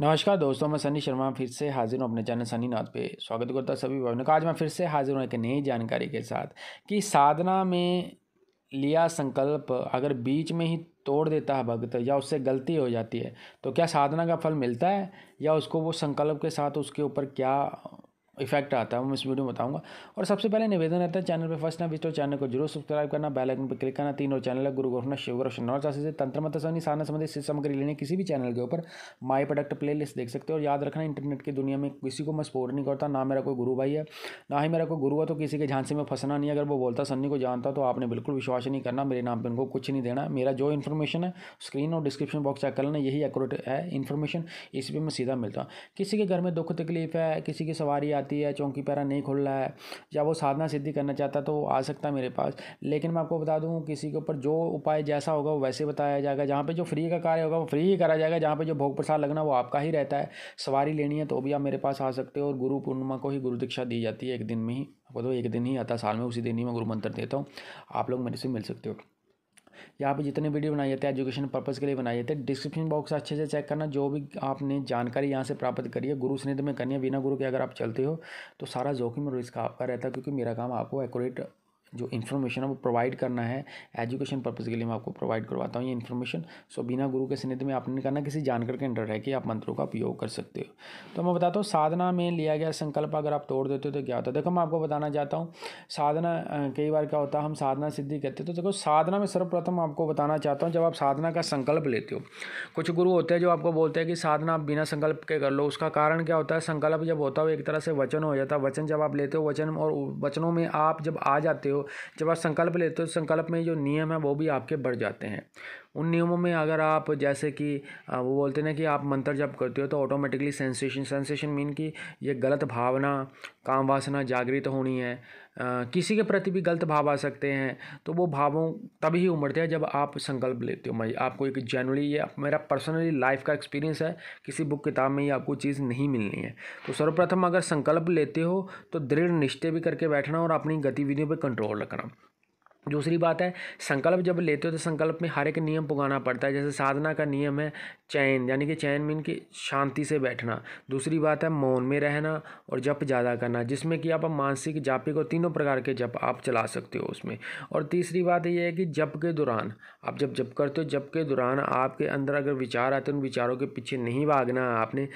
नमस्कार दोस्तों मैं सनी शर्मा फिर से हाजिर हूँ अपने चैनल सनी नाथ पे स्वागत करता हूँ सभी भाइयों का आज मैं फिर से हाजिर हूँ एक नई जानकारी के साथ कि साधना में लिया संकल्प अगर बीच में ही तोड़ देता है भक्त या उससे गलती हो जाती है तो क्या साधना का फल मिलता है या उसको वो संकल्प के साथ उसके ऊपर क्या इफेक्ट आता है मैं इस वीडियो में बताऊंगा और सबसे पहले निवेदन रहता है चैनल पर फर्स्ट ना विजिट तो चैनल को जरूर सब्सक्राइब करना बेल आइकन पर क्लिक करना तीन और चैनल है गुरु गोरखन शिव गोरखना और से तंत्र मत सनी साना संबंधित इस सामग्री लेने किसी भी चैनल के ऊपर माई प्रोडक्ट प्ले लिस्ट देख सकते हो और याद रखना इंटरनेट की दुनिया में किसी को मैं सपोर्ट नहीं करता ना मेरा कोई गुरु भाई है ना ही मेरा कोई गुरु है तो किसी के झांसे में फंसना नहीं अगर वो बोलता सन्नी को जानता तो आपने बिल्कुल विश्वास नहीं करना मेरे नाम पर उनको कुछ नहीं देना मेरा जो इन्फॉर्मेशन है स्क्रीन और डिस्क्रिप्शन बॉक्स चेक कर लेना यही एक्यूरेट है इन्फॉर्मेशन इस पर मैं सीधा मिलता हूँ किसी के घर में दुख तकलीफ है किसी की सवारी आती चाहती है चौंकी पैरा नहीं खोल रहा है या वो साधना सिद्धि करना चाहता है तो वो आ सकता है मेरे पास लेकिन मैं आपको बता दूँ किसी के ऊपर जो उपाय जैसा होगा वो वैसे बताया जाएगा जहाँ पर जो फ्री का कार्य होगा वो फ्री ही करा जाएगा जहाँ पर जो भोग प्रसाद लगना वो आपका ही रहता है सवारी लेनी है तो भी आप मेरे पास आ सकते हो और गुरु पूर्णिमा को ही गुरु दीक्षा दी जाती है एक दिन में ही आपको तो एक दिन ही आता साल में उसी दिन ही मैं गुरु मंत्र देता हूँ आप लोग मेरे से मिल सकते हो यहाँ पे जितने वीडियो बनाए जाते हैं एजुकेशन पर्पज़ के लिए बनाए जाते हैं डिस्क्रिप्शन बॉक्स अच्छे से चेक करना जो भी आपने जानकारी यहाँ से प्राप्त करी है गुरु स्निध में करनी है बिना गुरु के अगर आप चलते हो तो सारा जोखिम और रिस्क आपका रहता है क्योंकि मेरा काम आपको एक्यूरेट जो इन्फॉर्मेशन है वो प्रोवाइड करना है एजुकेशन पर्पज़ के लिए मैं आपको प्रोवाइड करवाता हूँ ये इन्फॉर्मेशन सो बिना गुरु के स्निधि में आपने करना किसी जानकर के अंडर रह के आप मंत्रों का उपयोग कर सकते हो तो मैं बताता हूँ साधना में लिया गया संकल्प अगर आप तोड़ देते हो तो क्या होता है देखो मैं आपको बताना चाहता हूँ साधना कई बार क्या होता है हम साधना सिद्धि कहते हैं तो देखो साधना में सर्वप्रथम आपको बताना चाहता हूँ जब आप साधना का संकल्प लेते हो कुछ गुरु होते हैं जो आपको बोलते हैं कि साधना आप बिना संकल्प के कर लो उसका कारण क्या होता है संकल्प जब होता है एक तरह से वचन हो जाता है वचन जब आप लेते हो वचन और वचनों में आप जब आ जाते हो जब आप संकल्प लेते हो तो संकल्प में जो नियम है वो भी आपके बढ़ जाते हैं उन नियमों में अगर आप जैसे कि वो बोलते ना कि आप मंत्र जब करते हो तो ऑटोमेटिकली सेंसेशन सेंसेशन मीन कि ये गलत भावना काम वासना जागृत होनी है आ, किसी के प्रति भी गलत भाव आ सकते हैं तो वो भावों तभी ही उमड़ते हैं जब आप संकल्प लेते हो मैं आपको एक जनरली ये मेरा पर्सनली लाइफ का एक्सपीरियंस है किसी बुक किताब में ये आपको चीज़ नहीं मिलनी है तो सर्वप्रथम अगर संकल्प लेते हो तो दृढ़ निश्चय भी करके बैठना और अपनी गतिविधियों पर कंट्रोल रखना दूसरी बात है संकल्प जब लेते हो तो संकल्प में हर एक नियम पुगाना पड़ता है जैसे साधना का नियम है चैन यानी कि चैन मीन कि शांति से बैठना दूसरी बात है मौन में रहना और जप ज़्यादा करना जिसमें कि आप मानसिक जापिक और तीनों प्रकार के जप आप चला सकते हो उसमें और तीसरी बात यह है कि जप के दौरान आप जब जप करते हो जप के दौरान आपके अंदर अगर विचार आते उन विचारों के पीछे नहीं भागना आपने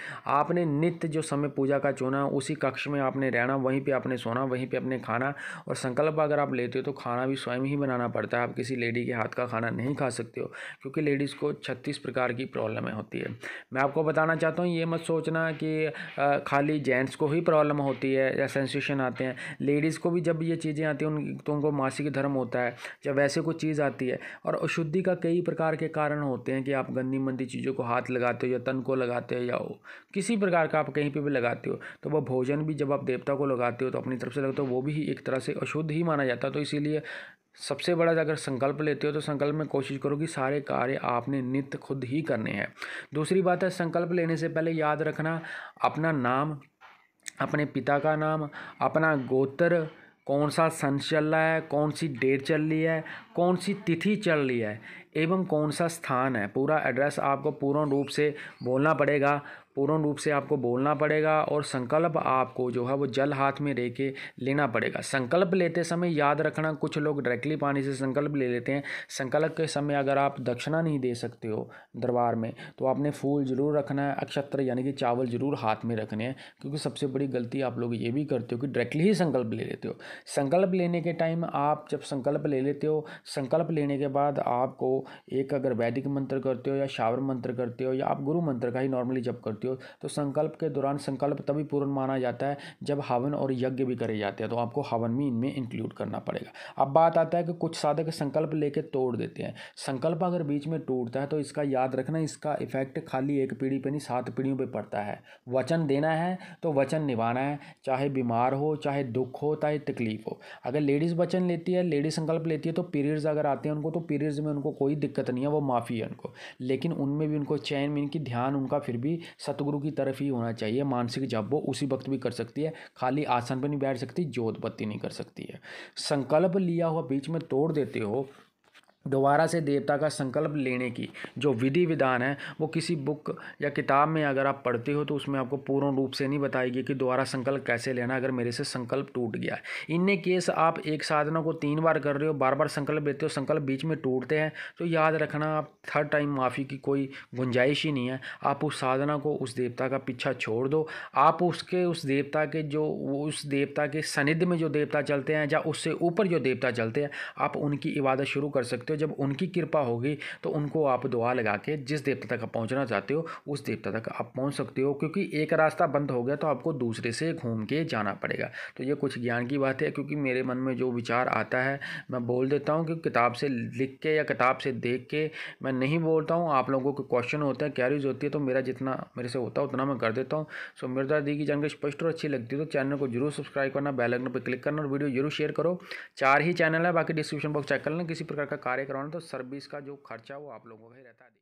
आपने नित्य जो समय पूजा का चुना उसी कक्ष में आपने रहना वहीं पर आपने सोना वहीं पर आपने खाना और संकल्प अगर आप लेते हो तो खाना भी स्वयं ही बनाना पड़ता है आप किसी लेडी के हाथ का खाना नहीं खा सकते हो क्योंकि लेडीज़ को छत्तीस प्रकार की प्रॉब्लमें होती है मैं आपको बताना चाहता हूँ ये मत सोचना कि खाली जेंट्स को ही प्रॉब्लम होती है या सेंसेशन आते हैं लेडीज़ को भी जब ये चीज़ें आती हैं उन तो उनको मासिक धर्म होता है जब वैसे कोई चीज़ आती है और अशुद्धि का कई प्रकार के कारण होते हैं कि आप गंदी मंदी चीज़ों को हाथ लगाते हो या तन को लगाते हो या किसी प्रकार का आप कहीं पर भी लगाते हो तो वह भोजन भी जब आप देवता को लगाते हो तो अपनी तरफ से लगते हो तो वो भी एक तरह से अशुद्ध ही माना जाता है तो इसीलिए सबसे बड़ा अगर संकल्प लेते हो तो संकल्प में कोशिश करो कि सारे कार्य आपने नित्य खुद ही करने हैं दूसरी बात है संकल्प लेने से पहले याद रखना अपना नाम अपने पिता का नाम अपना गोत्र कौन सा सन चल रहा है कौन सी डेट चल रही है कौन सी तिथि चल रही है एवं कौन सा स्थान है पूरा एड्रेस आपको पूर्ण रूप से बोलना पड़ेगा पूर्ण रूप से आपको बोलना पड़ेगा और संकल्प आपको जो है वो जल हाथ में रह के लेना पड़ेगा संकल्प लेते समय याद रखना कुछ लोग डायरेक्टली पानी से संकल्प ले लेते हैं संकल्प के समय अगर आप दक्षिणा नहीं दे सकते हो दरबार में तो आपने फूल ज़रूर रखना है अक्षत्र यानी कि चावल ज़रूर हाथ में रखने हैं क्योंकि सबसे बड़ी गलती आप लोग ये भी करते हो कि डायरेक्टली ही संकल्प ले लेते हो संकल्प लेने के टाइम आप जब संकल्प ले लेते हो संकल्प लेने के बाद आपको एक अगर वैदिक मंत्र करते हो या शावर मंत्र करते हो या आप गुरु मंत्र का ही नॉर्मली जब करते हो होती हो तो संकल्प के दौरान संकल्प तभी पूर्ण माना जाता है जब हवन और यज्ञ भी करे जाते हैं तो आपको हवन भी इनमें इंक्लूड करना पड़ेगा अब बात आता है कि कुछ साधक संकल्प लेके तोड़ देते हैं संकल्प अगर बीच में टूटता है तो इसका याद रखना इसका इफेक्ट खाली एक पीढ़ी पर नहीं सात पीढ़ियों पर पड़ता है वचन देना है तो वचन निभाना है चाहे बीमार हो चाहे दुख हो चाहे तकलीफ हो अगर लेडीज़ वचन लेती है लेडीज़ संकल्प लेती है तो पीरियड्स अगर आते हैं उनको तो पीरियड्स में उनको कोई दिक्कत नहीं है वो माफ़ी है उनको लेकिन उनमें भी उनको चैन मीन की ध्यान उनका फिर भी सतगुरु की तरफ ही होना चाहिए मानसिक जब वो उसी वक्त भी कर सकती है खाली आसन पर नहीं बैठ सकती जोत बत्ती नहीं कर सकती है संकल्प लिया हुआ बीच में तोड़ देते हो दोबारा से देवता का संकल्प लेने की जो विधि विधान है वो किसी बुक या किताब में अगर आप पढ़ते हो तो उसमें आपको पूर्ण रूप से नहीं बताएगी कि दोबारा संकल्प कैसे लेना अगर मेरे से संकल्प टूट गया है इन केस आप एक साधना को तीन बार कर रहे हो बार बार संकल्प लेते हो संकल्प बीच में टूटते हैं तो याद रखना आप थर्ड टाइम माफ़ी की कोई गुंजाइश ही नहीं है आप उस साधना को उस देवता का पीछा छोड़ दो आप उसके उस देवता के जो उस देवता के सनिध में जो देवता चलते हैं या उससे ऊपर जो देवता चलते हैं आप उनकी इबादत शुरू कर सकते हो हो जब उनकी कृपा होगी तो उनको आप दुआ लगा के जिस देवता तक आप पहुँचना चाहते हो उस देवता तक आप पहुँच सकते हो क्योंकि एक रास्ता बंद हो गया तो आपको दूसरे से घूम के जाना पड़ेगा तो ये कुछ ज्ञान की बात है क्योंकि मेरे मन में जो विचार आता है मैं बोल देता हूँ कि किताब से लिख के या किताब से देख के मैं नहीं बोलता हूँ आप लोगों के क्वेश्चन होते हैं क्यारीज होती है तो मेरा जितना मेरे से होता है उतना मैं कर देता हूँ सो मृदा दी की जानकारी स्पष्ट और अच्छी लगती है तो चैनल को जरूर सब्सक्राइब करना बेल आइकन पर क्लिक करना और वीडियो जरूर शेयर करो चार ही चैनल है बाकी डिस्क्रिप्शन बॉक्स चेक कर लेना किसी प्रकार का कार्य अप्लाई करवाना तो सर्विस का जो खर्चा वो आप लोगों का ही रहता है